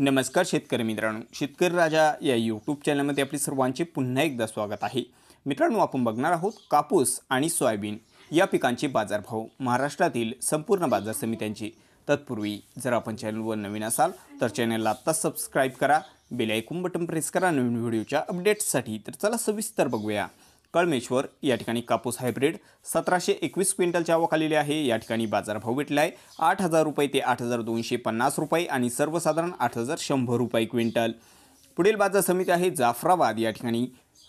नमस्कार शेतकरी मित्रांनो शेतकरी राजा या यूट्यूब चॅनलमध्ये आपली सर्वांचे पुन्हा एकदा स्वागत आहे मित्रांनो आपण बघणार आहोत कापूस आणि सोयाबीन या पिकांचे बाजारभाव महाराष्ट्रातील संपूर्ण बाजार समित्यांचे तत्पूर्वी जर आपण चॅनलवर नवीन असाल तर चॅनलला आत्ताच सबस्क्राईब करा बेलायकून बटन प्रेस करा नवीन व्हिडिओच्या अपडेट्ससाठी तर चला सविस्तर बघूया कळमेश्वर या ठिकाणी कापूस हायब्रिड सतराशे एकवीस क्विंटलच्या आलेले आहे या ठिकाणी बाजारभाव भेटला आहे आठ हजार रुपये ते आठ हजार दोनशे पन्नास रुपये आणि सर्वसाधारण आठ हजार शंभर रुपये क्विंटल पुढील बाजार समिती आहे जाफराबाद या ठिकाणी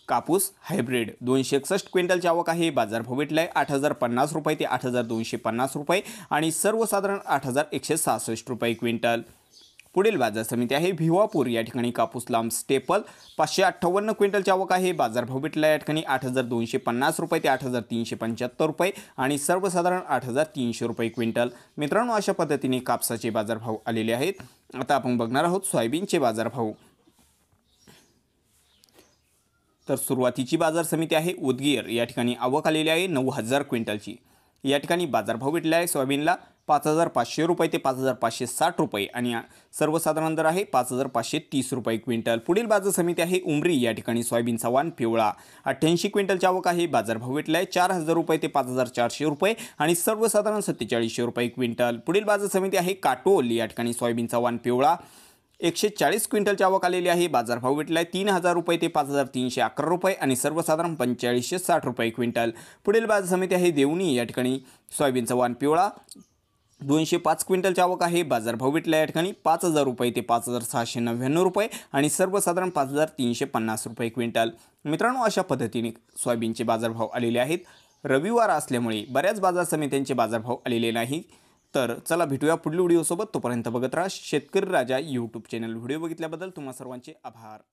कापूस हायब्रिड दोनशे एकसष्ट क्विंटलची आवक आहे बाजारभाव भेटला आहे आठ हजार पन्नास रुपये ते आठ हजार दोनशे पन्नास रुपये आणि सर्वसाधारण आठ हजार एकशे सहासष्ट रुपये क्विंटल पुढील बाजार समिती आहे भिवापूर या ठिकाणी कापूस लांब स्टेपल पाचशे अठ्ठावन्न क्विंटलची आवक आहे बाजारभाव भेटला या ठिकाणी आठ हजार दोनशे पन्नास रुपये ते आठ हजार तीनशे पंच्याहत्तर रुपये आणि सर्वसाधारण आठ हजार तीनशे रुपये क्विंटल मित्रांनो अशा पद्धतीने कापसाचे बाजारभाव आलेले आहेत आता आपण बघणार आहोत सोयाबीनचे बाजारभाव तर सुरुवातीची बाजार समिती आहे उदगीर या ठिकाणी आवक आलेली आहे नऊ हजार क्विंटलची या ठिकाणी बाजारभाव भेटला आहे सोयाबीनला पाच हजार पाचशे रुपये ते पाच हजार पाचशे साठ रुपये आणि सर्वसाधारण दर आहे पाच हजार पाचशे तीस रुपये क्विंटल पुढील बाजार समिती आहे उमरी या ठिकाणी सोयाबीनचा वान पिवळा अठ्ठ्याऐंशी क्विंटल आवक आहे बाजारभाव भेटला आहे चार हजार रुपये ते पाच हजार चारशे रुपये आणि सर्वसाधारण सत्तेचाळीसशे रुपये क्विंटल पुढील बाजार समिती आहे काटोल या ठिकाणी सोयाबीनचा वाण पिवळा एकशे चाळीस क्विंटलची आवक आलेली आहे बाजारभाव भेटला आहे तीन हजार रुपये ते पाच हजार तीनशे अकरा रुपये आणि सर्वसाधारण पंचेचाळीसशे साठ रुपये क्विंटल पुढील बाजार समिती आहे देवणी या ठिकाणी सोयाबीनचा वान पिवळा दोनशे पाच क्विंटल चावक आहे बाजारभाव भेटला या ठिकाणी पाच हजार रुपये ते पाच हजार सहाशे नव्याण्णव रुपये आणि सर्वसाधारण पाच हजार तीनशे पन्नास रुपये क्विंटल मित्रांनो अशा पद्धतीने सोयाबीनचे बाजारभाव आलेले आहेत रविवार असल्यामुळे बऱ्याच बाजार समित्यांचे बाजारभाव आलेले नाही तर चला भेटूया पुढील व्हिडिओसोबत तोपर्यंत बघत राहा Shetkari Raja YouTube channel video बघितल्याबद्दल तुम्हा सर्वांचे आभार